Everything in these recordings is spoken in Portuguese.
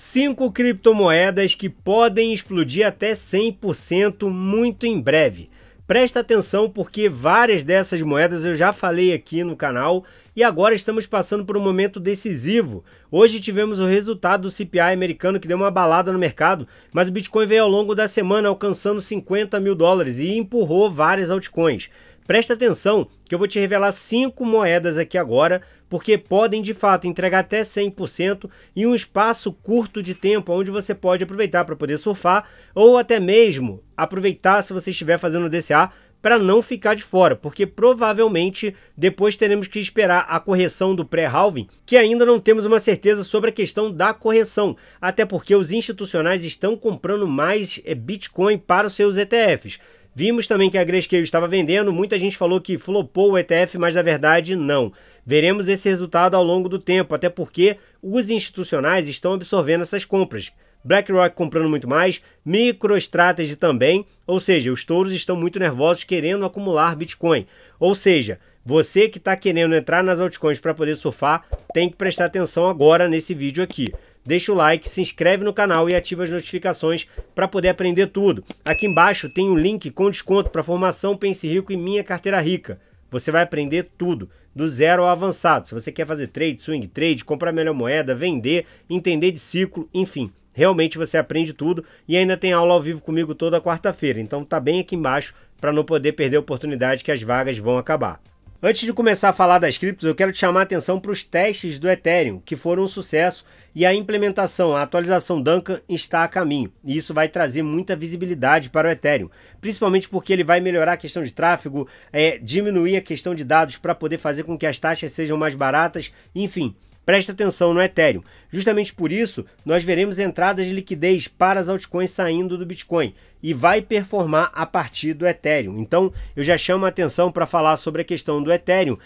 Cinco criptomoedas que podem explodir até 100% muito em breve. Presta atenção porque várias dessas moedas eu já falei aqui no canal e agora estamos passando por um momento decisivo. Hoje tivemos o resultado do CPI americano que deu uma balada no mercado, mas o Bitcoin veio ao longo da semana alcançando 50 mil dólares e empurrou várias altcoins. Presta atenção que eu vou te revelar cinco moedas aqui agora, porque podem de fato entregar até 100% em um espaço curto de tempo, onde você pode aproveitar para poder surfar ou até mesmo aproveitar se você estiver fazendo DCA para não ficar de fora, porque provavelmente depois teremos que esperar a correção do pré-halving, que ainda não temos uma certeza sobre a questão da correção, até porque os institucionais estão comprando mais eh, Bitcoin para os seus ETFs. Vimos também que a Grayscale estava vendendo, muita gente falou que flopou o ETF, mas na verdade não. Veremos esse resultado ao longo do tempo, até porque os institucionais estão absorvendo essas compras. BlackRock comprando muito mais, MicroStrategy também, ou seja, os touros estão muito nervosos querendo acumular Bitcoin. Ou seja, você que está querendo entrar nas altcoins para poder surfar, tem que prestar atenção agora nesse vídeo aqui deixa o like, se inscreve no canal e ativa as notificações para poder aprender tudo. Aqui embaixo tem um link com desconto para formação Pense Rico e Minha Carteira Rica. Você vai aprender tudo, do zero ao avançado. Se você quer fazer trade, swing trade, comprar melhor moeda, vender, entender de ciclo, enfim. Realmente você aprende tudo e ainda tem aula ao vivo comigo toda quarta-feira. Então tá bem aqui embaixo para não poder perder a oportunidade que as vagas vão acabar. Antes de começar a falar das criptos, eu quero te chamar a atenção para os testes do Ethereum, que foram um sucesso e a implementação, a atualização Duncan está a caminho. E isso vai trazer muita visibilidade para o Ethereum, principalmente porque ele vai melhorar a questão de tráfego, é, diminuir a questão de dados para poder fazer com que as taxas sejam mais baratas, enfim. Preste atenção no Ethereum. Justamente por isso, nós veremos entradas de liquidez para as altcoins saindo do Bitcoin e vai performar a partir do Ethereum. Então, eu já chamo a atenção para falar sobre a questão do Ethereum,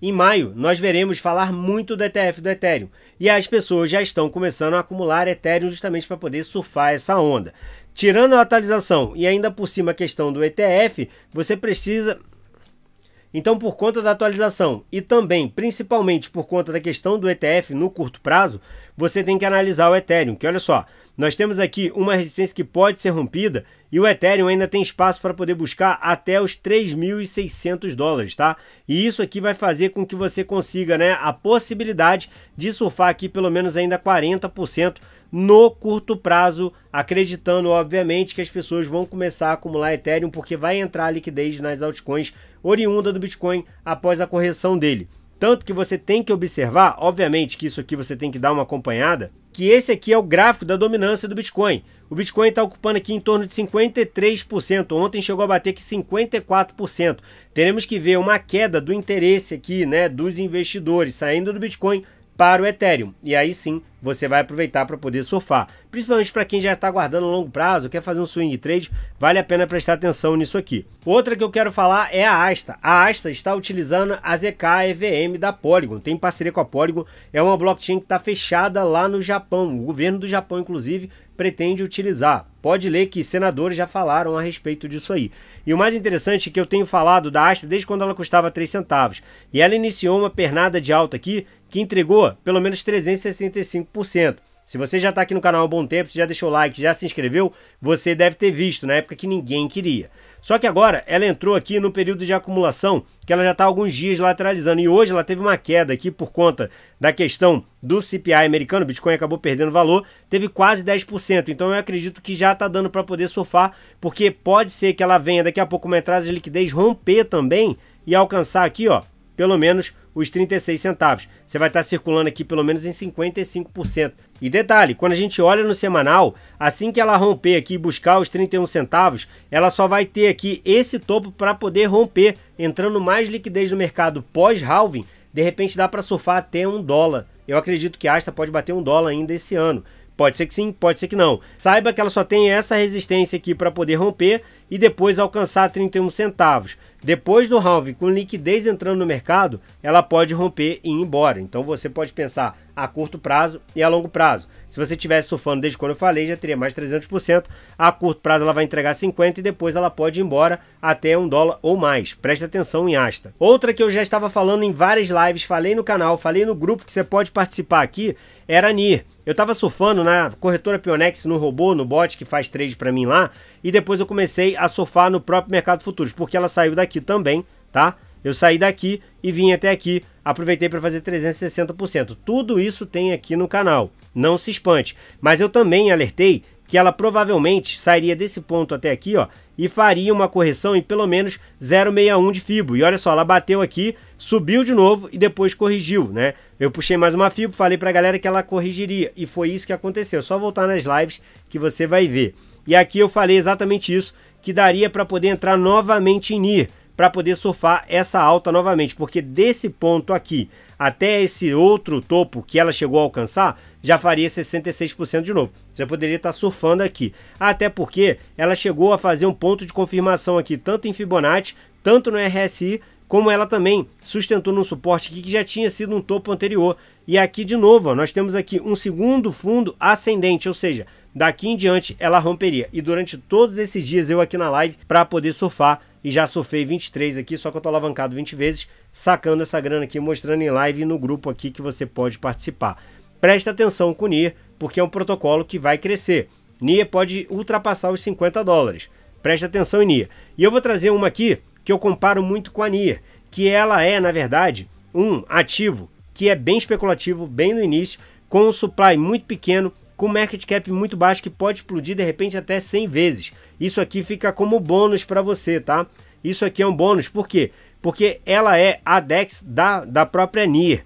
em maio, nós veremos falar muito do ETF do Ethereum e as pessoas já estão começando a acumular Ethereum justamente para poder surfar essa onda. Tirando a atualização e ainda por cima a questão do ETF, você precisa. Então, por conta da atualização e também, principalmente, por conta da questão do ETF no curto prazo, você tem que analisar o Ethereum, que olha só, nós temos aqui uma resistência que pode ser rompida e o Ethereum ainda tem espaço para poder buscar até os 3.600 dólares, tá? E isso aqui vai fazer com que você consiga, né, a possibilidade de surfar aqui pelo menos ainda 40% no curto prazo, acreditando, obviamente, que as pessoas vão começar a acumular Ethereum porque vai entrar liquidez nas altcoins oriunda do Bitcoin após a correção dele. Tanto que você tem que observar, obviamente que isso aqui você tem que dar uma acompanhada, que esse aqui é o gráfico da dominância do Bitcoin. O Bitcoin está ocupando aqui em torno de 53%, ontem chegou a bater que 54%. Teremos que ver uma queda do interesse aqui, né, dos investidores saindo do Bitcoin para o Ethereum. E aí sim, você vai aproveitar para poder surfar. Principalmente para quem já está guardando a longo prazo, quer fazer um swing trade, vale a pena prestar atenção nisso aqui. Outra que eu quero falar é a Asta. A Asta está utilizando a ZK EVM da Polygon, tem parceria com a Polygon, é uma blockchain que está fechada lá no Japão. O governo do Japão, inclusive, pretende utilizar. Pode ler que senadores já falaram a respeito disso aí. E o mais interessante é que eu tenho falado da Asta desde quando ela custava 3 centavos. E ela iniciou uma pernada de alta aqui que entregou pelo menos 375 5%. Se você já está aqui no canal há um bom tempo, já deixou like, já se inscreveu, você deve ter visto na época que ninguém queria. Só que agora ela entrou aqui no período de acumulação, que ela já está alguns dias lateralizando. E hoje ela teve uma queda aqui por conta da questão do CPI americano. O Bitcoin acabou perdendo valor, teve quase 10%. Então eu acredito que já está dando para poder surfar, porque pode ser que ela venha daqui a pouco uma entrada de liquidez romper também e alcançar aqui, ó, pelo menos os 36 centavos. Você vai estar circulando aqui pelo menos em 55%. E detalhe, quando a gente olha no semanal, assim que ela romper aqui e buscar os 31 centavos, ela só vai ter aqui esse topo para poder romper, entrando mais liquidez no mercado pós-halving, de repente dá para surfar até um dólar. Eu acredito que a Asta pode bater um dólar ainda esse ano. Pode ser que sim, pode ser que não. Saiba que ela só tem essa resistência aqui para poder romper e depois alcançar 31 centavos. Depois do halving, com liquidez entrando no mercado, ela pode romper e ir embora. Então você pode pensar a curto prazo e a longo prazo. Se você estivesse surfando desde quando eu falei, já teria mais 300%. A curto prazo ela vai entregar 50 e depois ela pode ir embora até um dólar ou mais. Preste atenção em asta. Outra que eu já estava falando em várias lives, falei no canal, falei no grupo que você pode participar aqui, era a NIR. Eu tava surfando na corretora Pionex, no robô, no bot que faz trade para mim lá, e depois eu comecei a surfar no próprio mercado futuros, porque ela saiu daqui também, tá? Eu saí daqui e vim até aqui, aproveitei para fazer 360%. Tudo isso tem aqui no canal. Não se espante, mas eu também alertei que ela provavelmente sairia desse ponto até aqui, ó, e faria uma correção em pelo menos 0,61 de FIBO. E olha só, ela bateu aqui, subiu de novo e depois corrigiu, né? Eu puxei mais uma FIBO, falei para a galera que ela corrigiria e foi isso que aconteceu. Só voltar nas lives que você vai ver. E aqui eu falei exatamente isso, que daria para poder entrar novamente em NIR, para poder surfar essa alta novamente, porque desse ponto aqui até esse outro topo que ela chegou a alcançar, já faria 66% de novo. Você poderia estar tá surfando aqui. Até porque ela chegou a fazer um ponto de confirmação aqui, tanto em Fibonacci, tanto no RSI, como ela também sustentou num suporte aqui que já tinha sido um topo anterior. E aqui de novo, ó, nós temos aqui um segundo fundo ascendente, ou seja, daqui em diante ela romperia. E durante todos esses dias eu aqui na live para poder surfar e já surfei 23 aqui, só que eu estou alavancado 20 vezes, sacando essa grana aqui, mostrando em live e no grupo aqui que você pode participar presta atenção com o NIR, porque é um protocolo que vai crescer. NIR pode ultrapassar os 50 dólares. Presta atenção em NIR. E eu vou trazer uma aqui que eu comparo muito com a NIR, que ela é, na verdade, um ativo que é bem especulativo, bem no início, com um supply muito pequeno, com market cap muito baixo que pode explodir de repente até 100 vezes. Isso aqui fica como bônus para você, tá? Isso aqui é um bônus, por quê? Porque ela é a DEX da, da própria NIR.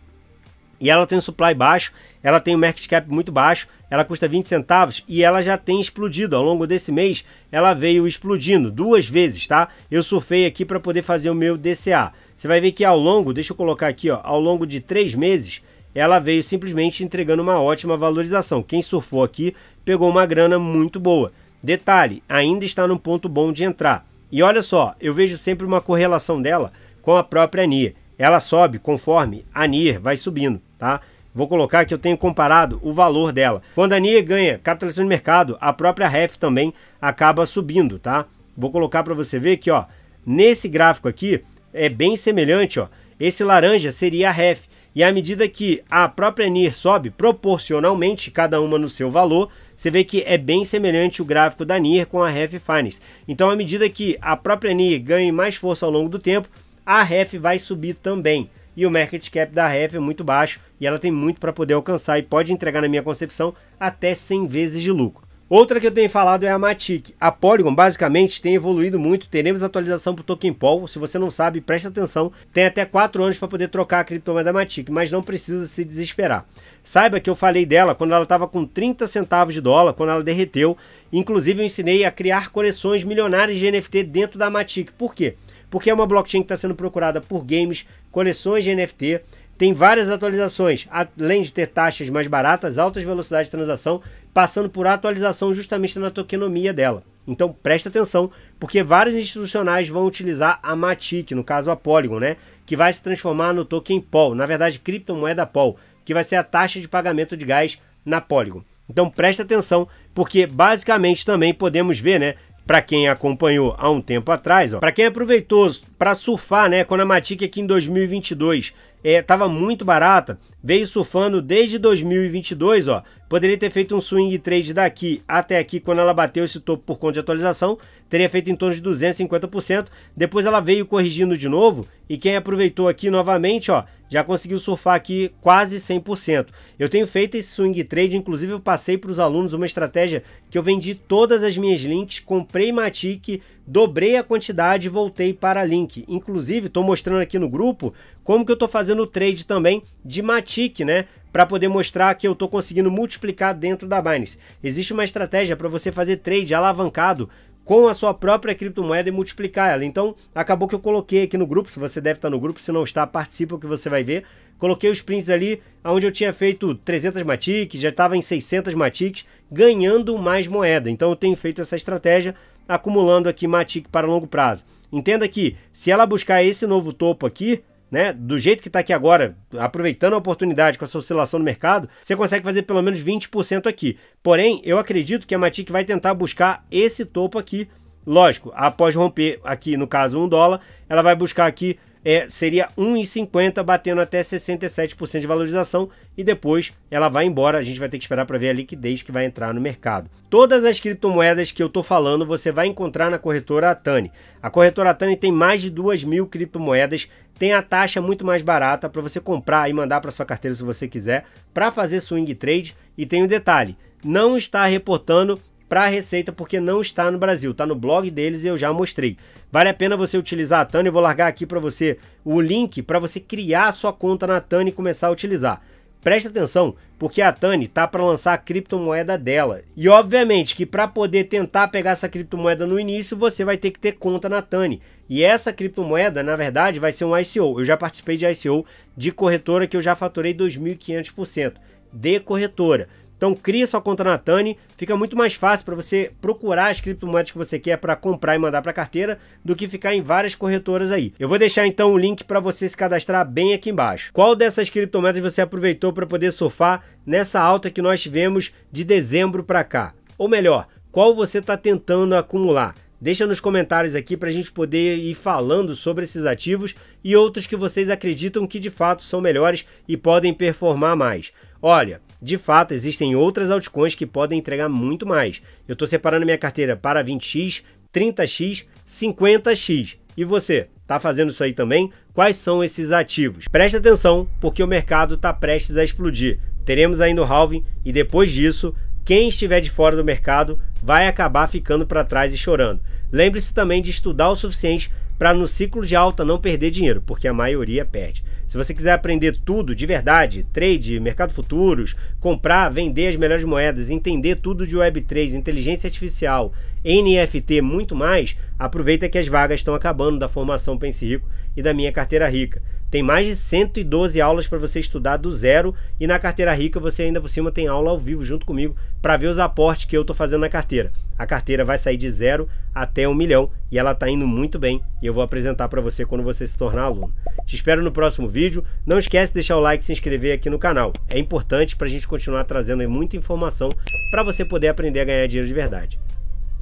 E ela tem um supply baixo, ela tem um market cap muito baixo, ela custa 20 centavos e ela já tem explodido. Ao longo desse mês, ela veio explodindo duas vezes, tá? Eu surfei aqui para poder fazer o meu DCA. Você vai ver que ao longo, deixa eu colocar aqui, ó, ao longo de três meses, ela veio simplesmente entregando uma ótima valorização. Quem surfou aqui pegou uma grana muito boa. Detalhe, ainda está num ponto bom de entrar. E olha só, eu vejo sempre uma correlação dela com a própria NIR. Ela sobe conforme a NIR vai subindo tá? Vou colocar que eu tenho comparado o valor dela. Quando a NIE ganha capitalização de mercado, a própria REF também acaba subindo, tá? Vou colocar para você ver que, ó, nesse gráfico aqui é bem semelhante, ó. Esse laranja seria a REF. E à medida que a própria NIR sobe proporcionalmente, cada uma no seu valor, você vê que é bem semelhante o gráfico da NIR com a REF Finance. Então, à medida que a própria NIR ganhe mais força ao longo do tempo, a REF vai subir também e o market cap da Ref é muito baixo e ela tem muito para poder alcançar e pode entregar, na minha concepção, até 100 vezes de lucro. Outra que eu tenho falado é a Matic. A Polygon basicamente tem evoluído muito, teremos atualização para o Token Pol. Se você não sabe, preste atenção. Tem até 4 anos para poder trocar a criptomoeda Matic, mas não precisa se desesperar. Saiba que eu falei dela quando ela estava com 30 centavos de dólar, quando ela derreteu. Inclusive eu ensinei a criar coleções milionárias de NFT dentro da Matic. Por quê? porque é uma blockchain que está sendo procurada por games, coleções de NFT, tem várias atualizações, além de ter taxas mais baratas, altas velocidades de transação, passando por atualização justamente na tokenomia dela. Então presta atenção, porque vários institucionais vão utilizar a Matic, no caso a Polygon, né? Que vai se transformar no token POL, na verdade criptomoeda POL, que vai ser a taxa de pagamento de gás na Polygon. Então presta atenção, porque basicamente também podemos ver, né? para quem acompanhou há um tempo atrás, para quem aproveitou é para surfar, né, quando a Matic aqui em 2022 estava é, muito barata, veio surfando desde 2022, ó. Poderia ter feito um swing trade daqui até aqui, quando ela bateu esse topo por conta de atualização, teria feito em torno de 250%. Depois ela veio corrigindo de novo e quem aproveitou aqui novamente, ó, já conseguiu surfar aqui quase 100%. Eu tenho feito esse swing trade, inclusive eu passei para os alunos uma estratégia que eu vendi todas as minhas links, comprei Matic, dobrei a quantidade e voltei para Link. Inclusive, estou mostrando aqui no grupo como que eu estou fazendo o trade também de Matic, né? Para poder mostrar que eu estou conseguindo multiplicar dentro da Binance. Existe uma estratégia para você fazer trade alavancado com a sua própria criptomoeda e multiplicar ela. Então, acabou que eu coloquei aqui no grupo, se você deve estar no grupo, se não está, participa que você vai ver. Coloquei os prints ali, onde eu tinha feito 300 matiques, já estava em 600 matiques, ganhando mais moeda. Então, eu tenho feito essa estratégia, acumulando aqui matic para longo prazo. Entenda que, se ela buscar esse novo topo aqui, né? Do jeito que está aqui agora, aproveitando a oportunidade com essa oscilação do mercado, você consegue fazer pelo menos 20% aqui. Porém, eu acredito que a Matic vai tentar buscar esse topo aqui. Lógico, após romper aqui, no caso, 1 dólar, ela vai buscar aqui é, seria 1,50 batendo até 67% de valorização e depois ela vai embora, a gente vai ter que esperar para ver a liquidez que vai entrar no mercado. Todas as criptomoedas que eu estou falando você vai encontrar na corretora Atani. A corretora Atani tem mais de 2 mil criptomoedas tem a taxa muito mais barata para você comprar e mandar para sua carteira se você quiser, para fazer swing trade. E tem um detalhe: não está reportando para a Receita porque não está no Brasil, está no blog deles e eu já mostrei. Vale a pena você utilizar a Tani, eu vou largar aqui para você o link para você criar sua conta na Tani e começar a utilizar. Presta atenção, porque a Tani tá para lançar a criptomoeda dela. E obviamente que para poder tentar pegar essa criptomoeda no início, você vai ter que ter conta na Tani. E essa criptomoeda, na verdade, vai ser um ICO. Eu já participei de ICO de corretora que eu já faturei 2.500% de corretora. Então cria sua conta na Tani, fica muito mais fácil para você procurar as criptomoedas que você quer para comprar e mandar para carteira do que ficar em várias corretoras aí. Eu vou deixar então o link para você se cadastrar bem aqui embaixo. Qual dessas criptomoedas você aproveitou para poder surfar nessa alta que nós tivemos de dezembro para cá? Ou melhor, qual você está tentando acumular? Deixa nos comentários aqui para a gente poder ir falando sobre esses ativos e outros que vocês acreditam que de fato são melhores e podem performar mais. Olha, de fato, existem outras altcoins que podem entregar muito mais. Eu estou separando minha carteira para 20x, 30x, 50x. E você, tá fazendo isso aí também? Quais são esses ativos? Preste atenção, porque o mercado está prestes a explodir. Teremos ainda o halving e depois disso, quem estiver de fora do mercado vai acabar ficando para trás e chorando. Lembre-se também de estudar o suficiente para no ciclo de alta não perder dinheiro, porque a maioria perde. Se você quiser aprender tudo de verdade, trade, mercado futuros, comprar, vender as melhores moedas, entender tudo de Web3, inteligência artificial, NFT, muito mais, aproveita que as vagas estão acabando da formação Pense Rico e da minha carteira rica. Tem mais de 112 aulas para você estudar do zero e na carteira rica você ainda por cima tem aula ao vivo junto comigo para ver os aportes que eu estou fazendo na carteira. A carteira vai sair de zero até um milhão e ela está indo muito bem e eu vou apresentar para você quando você se tornar aluno. Te espero no próximo vídeo. Não esquece de deixar o like e se inscrever aqui no canal. É importante para a gente continuar trazendo muita informação para você poder aprender a ganhar dinheiro de verdade.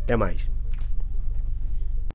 Até mais.